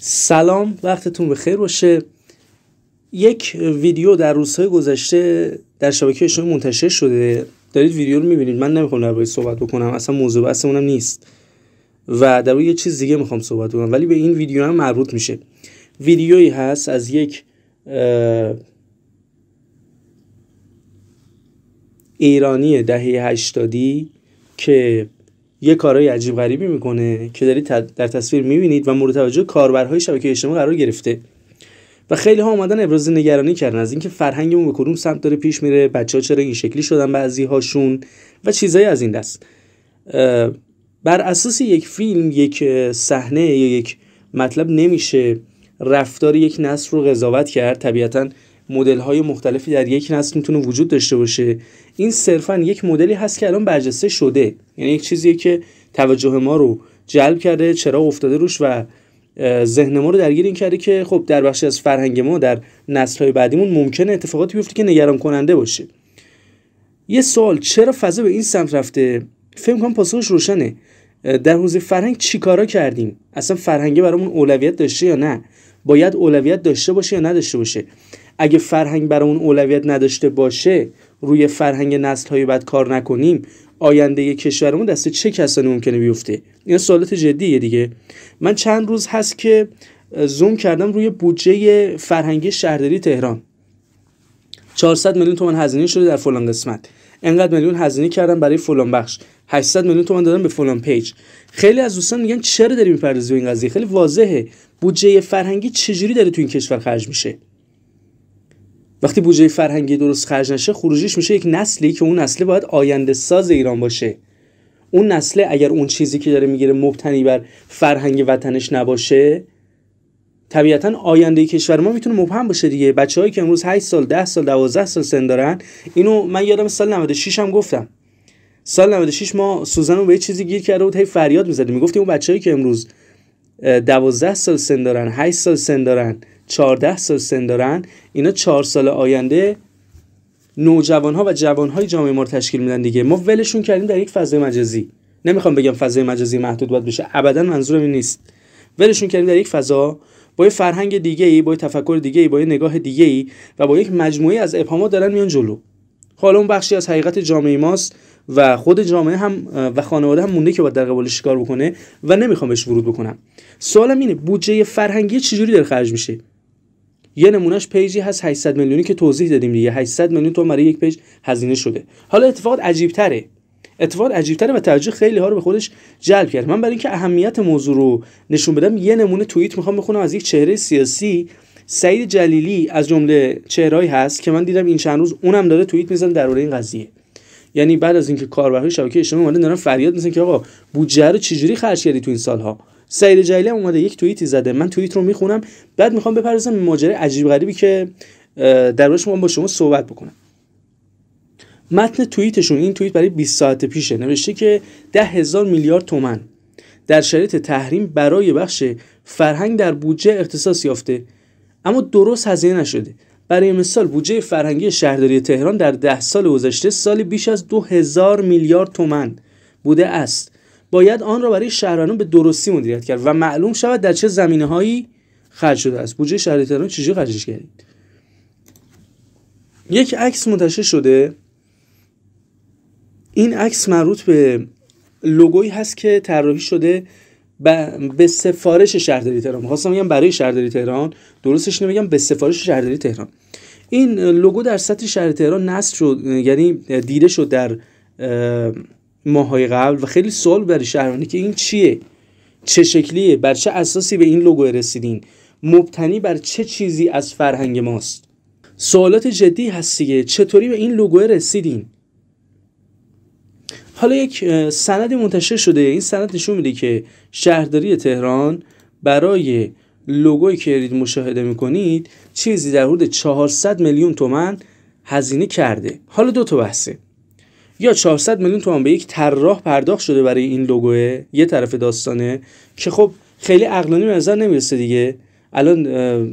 سلام وقتتون بخیر باشه یک ویدیو در روزهای گذشته در شبکه شما منتشر شده دارید ویدیو رو میبینید من نمیخوام درباره صحبت بکنم اصلا موضوع بحثمونم نیست و در یه چیز دیگه میخوام صحبت بکنم ولی به این ویدیو هم مربوط میشه ویدیویی هست از یک ایرانی دهه هشتادی که یه کارهای عجیب غریبی میکنه که دارید در تصویر میبینید و مورد توجه کاربرهای شبکه اجتماعی قرار گرفته و خیلی ها اومدن ابراز نگرانی کردن از اینکه فرهنگمون به کدوم سمت داره پیش میره بچه ها چرا این شکلی شدن بعضی هاشون و چیزایی از این دست بر اساس یک فیلم یک صحنه یا یک مطلب نمیشه رفتار یک نسل رو قضاوت کرد طبیعتا مدل های مختلفی در یک نسل میتونه وجود داشته باشه این صرفا یک مدلی هست که الان برجسته شده یعنی یک چیزیه که توجه ما رو جلب کرده چرا افتاده روش و ذهن ما رو درگیر این کرده که خب در بخشی از فرهنگ ما در نسلهای بعدیمون ممکنه اتفاقاتی بیفته که نگران کننده باشه یه سوال چرا فضا به این سمت رفته فکر کنم پاسخش روشنه در حوزه فرهنگ چیکارا کردیم اصلا فرهنگه برامون اولویت داشته یا نه باید اولویت داشته باشه یا نداشته باشه اگه فرهنگ برامون اولویت نداشته باشه روی فرهنگ نسل های بعد کار نکنیم آینده کشورمون دست چه کسانی ممکنه بیفته این سوالات جدیه دیگه من چند روز هست که زوم کردم روی بودجه فرهنگی شهرداری تهران 400 میلیون تومان هزینه شده در فلان قسمت انقدر میلیون هزینه کردم برای فلان بخش 800 میلیون تومان دادم به فلان پیج خیلی از دوستان میگن چرا داری میپردازی این قضیه خیلی واضحه بودجه فرهنگی چجوری داره تو این کشور خرج میشه وقتی بودجه فرهنگی درست خرج نشه خروجیش میشه یک نسلی که اون نسله باید آینده ساز ایران باشه اون نسله اگر اون چیزی که داره میگیره مبتنی بر فرهنگ وطنش نباشه طبیعتا آینده کشور ما میتونه مبهم باشه دیگه هایی که امروز 8 سال 10 سال 12 سال سن دارن اینو من یادم سال 96 هم گفتم سال 96 ما سوزن رو به چیزی گیر کرده بود هی فریاد میزدیم میگفتیم اون بچههایی که امروز 12 سال سن دارن 8 سال سن دارن 14 سال سن دارن اینا 4 سال آینده نوجوان ها و جوان های جامعه ما رو تشکیل میدن دیگه ما ولشون کردیم در یک فضای مجازی نمیخوام بگم فضای مجازی محدود باید بشه ابدا منظورم این نیست ولشون کردیم در یک فضا با یه فرهنگ دیگه ای با یه تفکر دیگه ای با یه نگاه دیگه ای و با یک مجموعه از ابهامات دارن میان جلو خب، حالا اون بخشی از حقیقت جامعه ماست و خود جامعه هم و خانواده هم مونده که باید در قبالش کار بکنه و نمیخوام بهش ورود بکنم سوالم اینه بودجه فرهنگی چجوری داره خرج میشه یه نمونهش پیجی هست 800 میلیونی که توضیح دادیم دیگه 800 میلیون تو برای یک پیج هزینه شده حالا اتفاق عجیب تره اتفاق عجیب تره و توجه خیلی ها رو به خودش جلب کرد من برای اینکه اهمیت موضوع رو نشون بدم یه نمونه توییت میخوام بخونم از یک چهره سیاسی سعید جلیلی از جمله چهرهایی هست که من دیدم این چند روز اونم داره توییت میزنه درباره این قضیه یعنی بعد از اینکه کاربرهای شبکه اجتماعی اومدن دارن فریاد میزنن که آقا بودجه رو چجوری خرج کردی تو این سالها سعید جلیلی هم اومده یک توییتی زده من توییت رو میخونم بعد میخوام بپردازم ماجرای عجیب غریبی که در روش با شما صحبت بکنم متن توییتشون این توییت برای 20 ساعت پیشه نوشته که ده هزار میلیارد تومن در شرایط تحریم برای بخش فرهنگ در بودجه اختصاص یافته اما درست هزینه نشده برای مثال بودجه فرهنگی شهرداری تهران در ده سال گذشته سالی بیش از دو هزار میلیارد تومن بوده است باید آن را برای شهرانون به درستی مدیریت کرد و معلوم شود در چه زمینه هایی خرج شده است بودجه شهر تهران چجوری خرجش کردید یک عکس منتشر شده این عکس مربوط به لوگوی هست که طراحی شده به سفارش شهرداری تهران خواستم بگم برای شهرداری تهران درستش نمیگم به سفارش شهرداری تهران این لوگو در سطح شهر تهران نصب شد یعنی دیده شد در ماهای قبل و خیلی سوال برای شهرانی که این چیه چه شکلیه بر چه اساسی به این لوگو رسیدین مبتنی بر چه چیزی از فرهنگ ماست سوالات جدی هست چطوری به این لوگو رسیدین حالا یک سندی منتشر شده این سند نشون میده که شهرداری تهران برای لوگویی که دارید مشاهده میکنید چیزی در حدود 400 میلیون تومن هزینه کرده حالا دو تا بحثه یا 400 میلیون تومان به یک طراح پرداخت شده برای این لوگو یه طرف داستانه که خب خیلی عقلانی به نظر نمیرسه دیگه الان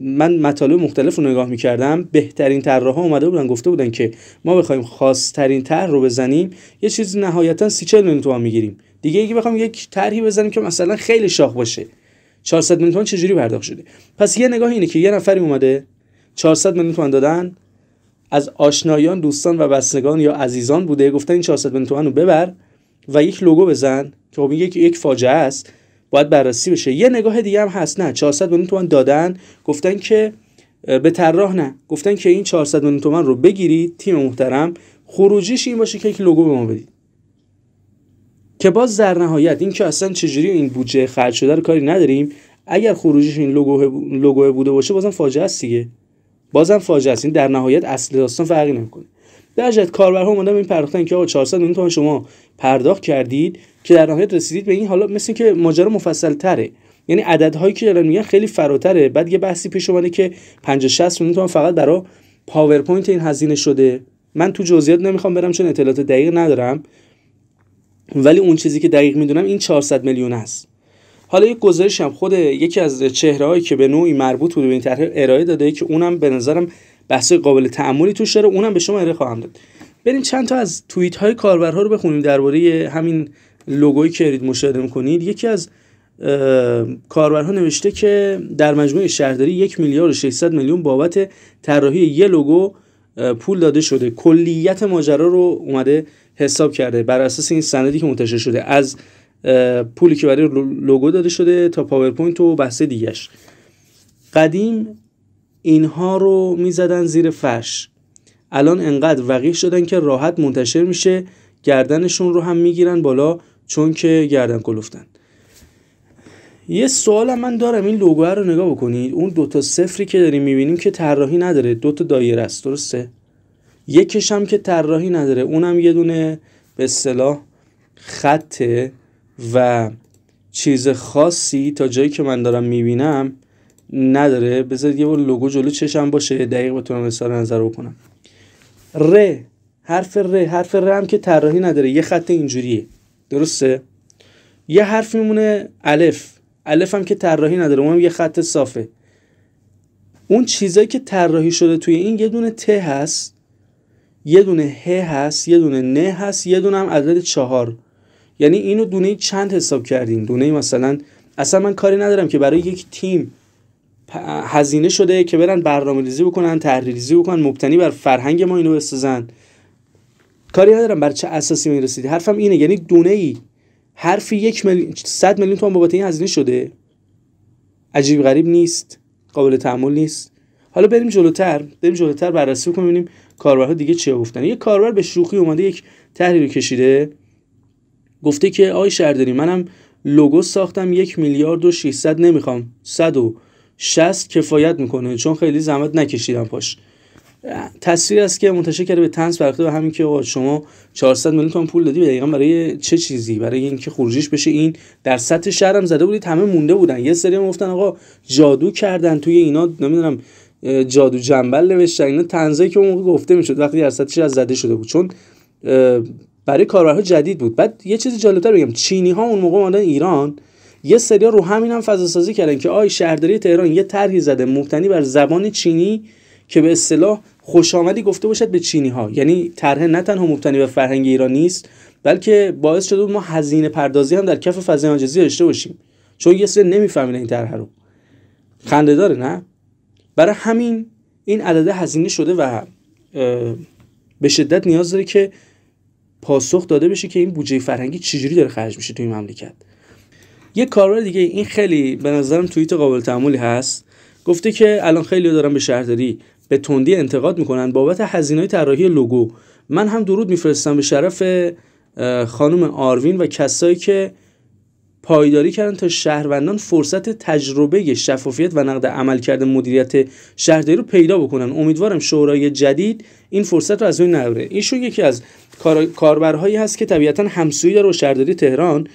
من مطالب مختلف رو نگاه میکردم بهترین ها اومده بودن گفته بودن که ما بخوایم خاصترین طرح رو بزنیم یه چیز نهایتا سی میلیون تومان میگیریم دیگه یکی بخوام یک طرحی بزنیم که مثلا خیلی شاخ باشه 400 میلیون تومان چجوری پرداخت شده پس یه نگاه اینه که یه نفری اومده 400 میلیون تومان دادن از آشنایان دوستان و بستگان یا عزیزان بوده گفتن این 400 میلیون تومن رو ببر و یک لوگو بزن که خب یک یک فاجعه است باید بررسی بشه یه نگاه دیگه هم هست نه 400 میلیون تومن دادن گفتن که به طراح نه گفتن که این 400 میلیون تومن رو بگیرید تیم محترم خروجیش این باشه که یک لوگو به ما بدید که باز در نهایت این که اصلا چجوری این بودجه خرج شده رو کاری نداریم اگر خروجیش این لوگو لوگو بوده باشه بازم فاجعه است دیگه بازم فاجعه است این در نهایت اصل داستان فرقی نمیکنه جهت کاربرها اومدن این پرداختن که آقا 400 میلیون تومان شما پرداخت کردید که در نهایت رسیدید به این حالا مثل که ماجرا مفصل تره یعنی عددهایی که دارن میگن خیلی فراتره بعد یه بحثی پیش اومده که 50 60 میلیون تومان فقط برای پاورپوینت این هزینه شده من تو جزئیات نمیخوام برم چون اطلاعات دقیق ندارم ولی اون چیزی که دقیق میدونم این 400 میلیون است حالا یک گزارش هم خود یکی از چهرههایی که به نوعی مربوط بوده به این طرح ارائه داده که اونم به نظرم بحث قابل تعملی توش داره اونم به شما ارائه خواهم داد بریم چند تا از توییت های کاربرها رو بخونیم درباره همین لوگویی که دارید مشاهده میکنید یکی از کاربرها نوشته که در مجموع شهرداری یک میلیارد و 600 میلیون بابت طراحی یه لوگو پول داده شده کلیت ماجرا رو اومده حساب کرده بر اساس این سندی که منتشر شده از پولی که برای لوگو داده شده تا پاورپوینت و بحث دیگهش قدیم اینها رو میزدن زیر فرش الان انقدر وقیح شدن که راحت منتشر میشه گردنشون رو هم میگیرن بالا چون که گردن کلوفتن یه سوال من دارم این لوگو رو نگاه بکنید اون دوتا صفری که داریم میبینیم که طراحی نداره دوتا دایره است درسته یکش هم که طراحی نداره اونم یه دونه به صلاح خطه و چیز خاصی تا جایی که من دارم میبینم نداره بذارید یه بار لوگو جلو چشم باشه دقیق بتونم اصلا نظر بکنم ر حرف ر حرف ر هم که طراحی نداره یه خط اینجوریه درسته یه حرف میمونه الف الف هم که طراحی نداره اونم یه خط صافه اون چیزایی که طراحی شده توی این یه دونه ت هست یه دونه ه هست یه دونه نه هست یه دونه هم عدد چهار یعنی اینو دونه چند حساب کردین دونه مثلا اصلا من کاری ندارم که برای یک تیم هزینه شده که برن برنامه ریزی بکنن تحریر بکنن مبتنی بر فرهنگ ما اینو بسازن کاری ندارم بر چه اساسی می رسید حرفم اینه یعنی دونه ای حرفی یک میلیون 100 میلیون تومان بابت این هزینه شده عجیب غریب نیست قابل تحمل نیست حالا بریم جلوتر بریم جلوتر بررسی کنیم ببینیم کاربرها دیگه چه گفتن یه کاربر به شوخی اومده یک تحریر کشیده گفته که آی شهرداری منم لوگو ساختم یک میلیارد و 600 نمیخوام 160 کفایت میکنه چون خیلی زحمت نکشیدم پاش تصویر است که منتشر کرده به تنس برخته به همین که شما 400 میلیون تومان پول دادی دقیقا برای چه چیزی برای اینکه خروجیش بشه این در سطح شهرم زده بودید همه مونده بودن یه سری گفتن آقا جادو کردن توی اینا نمیدونم جادو جنبل نوشتن اینا تنزایی که اون گفته میشد وقتی در سطح از زده شده بود چون برای کاربرها جدید بود بعد یه چیز جالبتر بگم چینی ها اون موقع اومدن ایران یه سری رو همین هم فضا سازی کردن که آی شهرداری تهران یه طرحی زده مبتنی بر زبان چینی که به اصطلاح خوش آمدی گفته باشد به چینی ها یعنی طرح نه تنها مبتنی به فرهنگ ایران نیست بلکه باعث شده ما هزینه پردازی هم در کف فضای مجازی داشته باشیم چون یه سری نمیفهمین این طرح رو خنده داره نه برای همین این عدده هزینه شده و به شدت نیاز داره که پاسخ داده بشه که این بودجه فرهنگی چجوری داره خرج میشه توی مملکت یه کاربر دیگه این خیلی به نظرم توییت قابل تعملی هست گفته که الان خیلی دارم به شهرداری به تندی انتقاد میکنن بابت هزینه طراحی لوگو من هم درود میفرستم به شرف خانم آروین و کسایی که پایداری کردن تا شهروندان فرصت تجربه شفافیت و نقد عملکرد مدیریت شهرداری رو پیدا بکنن امیدوارم شورای جدید این فرصت رو از اون نبره این یکی از کاربرهایی هست که طبیعتا همسویی داره با شهرداری تهران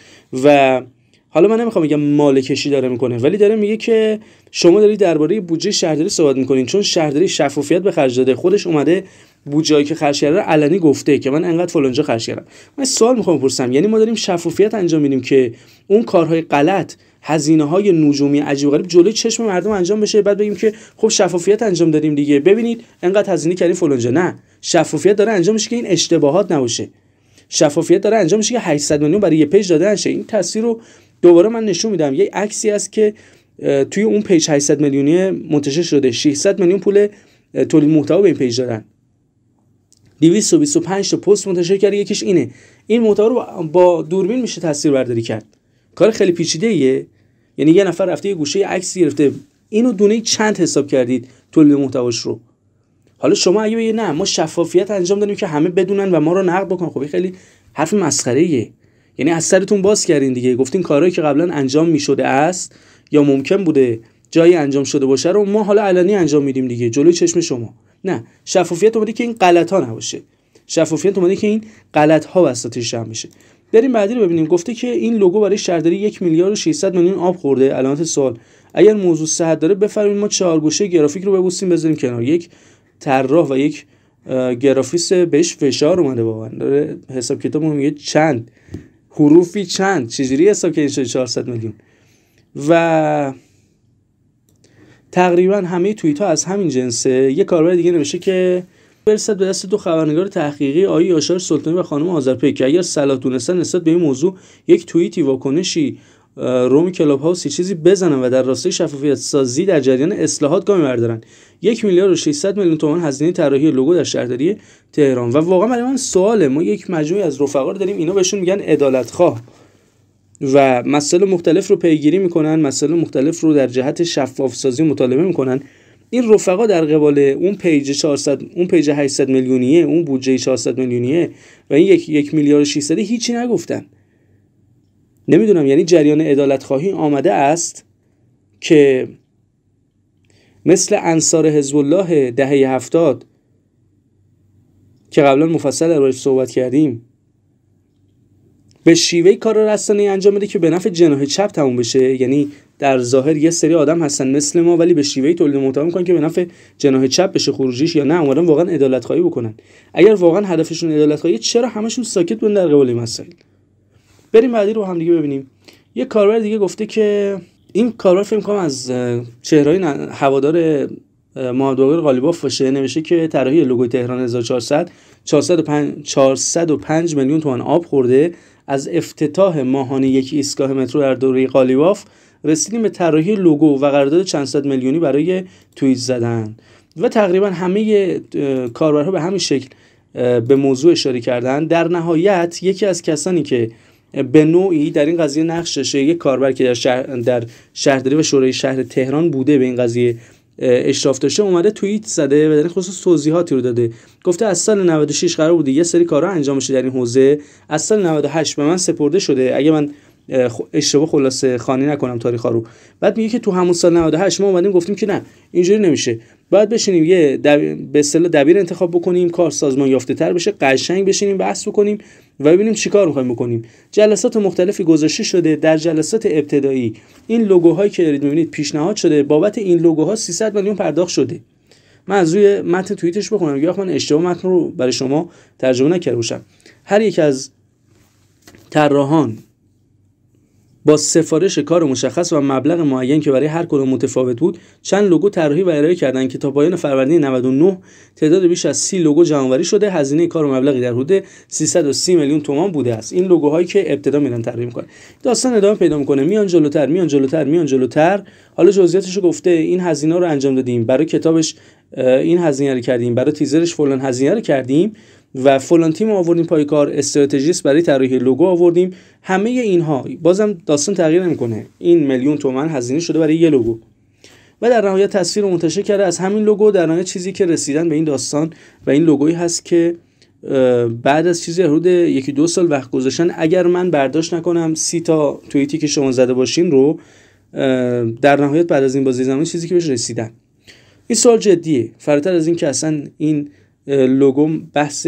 و حالا من نمیخوام بگم مال کشی داره میکنه ولی داره میگه که شما دارید درباره بودجه شهرداری صحبت میکنین چون شهرداری شفافیت به خرج داده خودش اومده بود جایی که خرج کرده علنی گفته که من انقدر فلانجا خرج کردم من سوال میخوام بپرسم یعنی ما داریم شفافیت انجام میدیم که اون کارهای غلط هزینه های نجومی عجیب غریب جلوی چشم مردم انجام بشه بعد بگیم که خب شفافیت انجام دادیم دیگه ببینید انقدر هزینه کردیم فلانجا نه شفافیت داره انجام میشه که این اشتباهات نباشه شفافیت داره انجام میشه که 800 میلیون برای یه پیج داده نشه این تصویر رو دوباره من نشون میدم یه عکسی است که توی اون پیج 800 میلیونی منتشر شده 600 میلیون پول تولید محتوا به این پیج دادن 225 تا پست منتشر کرده یکیش اینه این محتوا رو با دوربین میشه تصویر برداری کرد کار خیلی پیچیده ایه. یعنی یه نفر رفته یه گوشه عکس گرفته اینو دونه چند حساب کردید تولید محتواش رو حالا شما اگه بگید نه ما شفافیت انجام دادیم که همه بدونن و ما رو نقد بکنن خب خیلی حرف مسخره ایه. یعنی از سرتون باز کردین دیگه گفتین کارهایی که قبلا انجام میشده است یا ممکن بوده جایی انجام شده باشه رو ما حالا علنی انجام میدیم دیگه جلوی چشم شما نه شفافیت اومده که این غلط ها نباشه شفافیت اومده که این غلط ها وسطش جمع بشه بریم بعدی رو ببینیم گفته که این لوگو برای شهرداری یک میلیارد و 600 میلیون آب خورده علامت سوال اگر موضوع صحت داره بفرمایید ما چهار گوشه گرافیک رو ببوسیم بذاریم کنار یک طراح و یک گرافیس بهش فشار اومده واقعا داره حساب کتاب میگه چند حروفی چند چجوری حساب کنیم 400 میلیون و تقریبا همه توییت ها از همین جنسه یه کاربر دیگه نوشته که برسد به دست دو خبرنگار تحقیقی آی آشار سلطانی و خانم آذرپی که اگر صلاح دونستن نسبت به این موضوع یک توییتی واکنشی روم کلاب هاوسی چیزی بزنن و در راستای شفافیت سازی در جریان اصلاحات گامی بردارن یک میلیارد و 600 میلیون تومان هزینه طراحی لوگو در شهرداری تهران و واقعا برای من سواله ما یک مجموعه از رفقا رو داریم اینا بهشون میگن عدالت و مسائل مختلف رو پیگیری میکنن مسائل مختلف رو در جهت شفاف سازی مطالبه میکنن این رفقا در قبال اون پیج 400 اون پیج 800 میلیونیه اون بودجه 400 میلیونیه و این یک, یک میلیارد 600 هیچی نگفتن نمیدونم یعنی جریان عدالت خواهی آمده است که مثل انصار حزب الله دهه هفتاد که قبلا مفصل در صحبت کردیم به شیوه کار رسانه انجام میده که به نفع جناح چپ تموم بشه یعنی در ظاهر یه سری آدم هستن مثل ما ولی به شیوهی تولید محتوا میکنن که به نفع جناح چپ بشه خروجیش یا نه اومدن واقعا عدالت خواهی بکنن اگر واقعا هدفشون عدالت خواهی چرا همشون ساکت بودن در قبال این مسائل بریم بعدی رو هم دیگه ببینیم یه کاربر دیگه گفته که این کاربر فکر کنم از چهرهای هوادار محمد قالیباف باشه نوشته که طراحی لوگوی تهران 1400 405 405 میلیون تومان آب خورده از افتتاح ماهانه یک ایستگاه مترو در دوره قالیباف رسیدیم به طراحی لوگو و قرارداد 400صد میلیونی برای توییت زدن و تقریبا همه کاربرها به همین شکل به موضوع اشاره کردن در نهایت یکی از کسانی که به نوعی در این قضیه نقش داشته یک کاربر که در شهر در شهرداری و شورای شهر تهران بوده به این قضیه اشراف داشته اومده توییت زده و در خصوص توضیحاتی رو داده گفته از سال 96 قرار بوده یه سری کارا انجام شده در این حوزه از سال 98 به من سپرده شده اگه من اشتباه خلاصه خانی نکنم تاریخ ها رو بعد میگه که تو همون سال 98 ما اومدیم گفتیم که نه اینجوری نمیشه باید بشینیم یه به اصطلاح دبیر انتخاب بکنیم کار سازمان یافته تر بشه قشنگ بشینیم بحث بکنیم و ببینیم چیکار میخوایم بکنیم جلسات مختلفی گذاشته شده در جلسات ابتدایی این لوگوهایی که دارید میبینید پیشنهاد شده بابت این لوگوها 300 میلیون پرداخت شده من از روی متن توییتش بخونم یا من اشتباه متن رو برای شما ترجمه نکرده هر یک از طراحان با سفارش کار مشخص و مبلغ معین که برای هر کدوم متفاوت بود چند لوگو طراحی و ارائه کردند که تا پایان فروردین 99 تعداد بیش از 30 لوگو جمعآوری شده هزینه کار و مبلغی در حدود 330 میلیون تومان بوده است این لوگوهایی که ابتدا میرن طراحی میکنه داستان ادامه پیدا میکنه میان جلوتر میان جلوتر میان جلوتر حالا جزئیاتش رو گفته این هزینه رو انجام دادیم برای کتابش این هزینه رو کردیم برای تیزرش فلان هزینه رو کردیم و فلان تیم آوردیم پای کار استراتژیست برای طراحی لوگو آوردیم همه اینها بازم داستان تغییر نمیکنه این میلیون تومن هزینه شده برای یه لوگو و در نهایت تصویر منتشر کرده از همین لوگو در نهایت چیزی که رسیدن به این داستان و این لوگویی هست که بعد از چیزی حدود یکی دو سال وقت گذاشتن اگر من برداشت نکنم سی تا توییتی که شما زده باشین رو در نهایت بعد از این بازی زمانی چیزی که بهش رسیدن این سوال جدیه فراتر از این که اصلا این لگوم بحث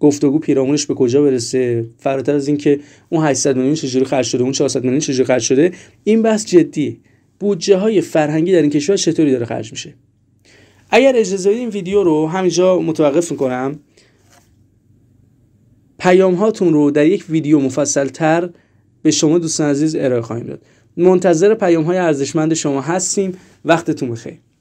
گفتگو پیرامونش به کجا برسه فراتر از اینکه اون 800 میلیون چجوری خرج شده اون 400 میلیون چجوری خرج شده این بحث جدی بودجه های فرهنگی در این کشور چطوری داره خرج میشه اگر اجازه بدید این ویدیو رو همینجا متوقف میکنم پیام هاتون رو در یک ویدیو مفصل تر به شما دوستان عزیز ارائه خواهیم داد منتظر پیام های ارزشمند شما هستیم وقتتون بخیر